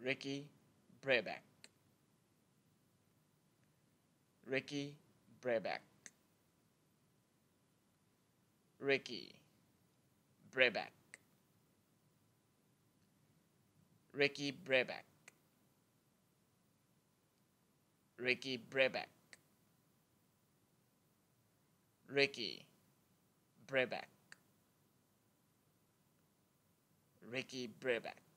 Ricky Brebeck. Ricky Brebeck. Ricky Brebeck. Ricky Brebeck. Ricky Brebeck. Ricky Brebeck. Ricky Brebeck.